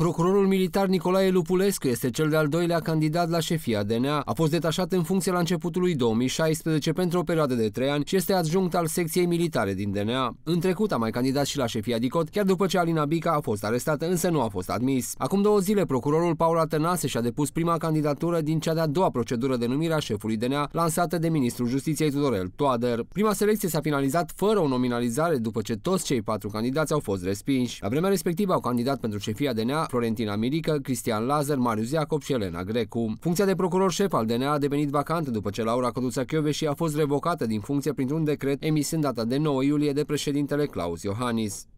Procurorul militar Nicolae Lupulescu este cel de-al doilea candidat la șefia DNA. A fost detașat în funcție la începutul lui 2016 pentru o perioadă de 3 ani și este adjunct al secției militare din DNA. În trecut a mai candidat și la șefia DICOT, chiar după ce Alina Bica a fost arestată, însă nu a fost admis. Acum două zile, procurorul Paula Tănase și-a depus prima candidatură din cea de-a doua procedură de numire a șefului DNA, lansată de ministrul justiției Tudorel Toader. Prima selecție s-a finalizat fără o nominalizare după ce toți cei patru candidați au fost respinși. La vremea respectivă au candidat pentru șefia DNA Florentina Mirică, Cristian Lazar, Marius Iacob și Elena Grecu. Funcția de procuror șef al DNA a devenit vacantă după ce Laura Căduța și a fost revocată din funcție printr-un decret emis în data de 9 iulie de președintele Claus Iohannis.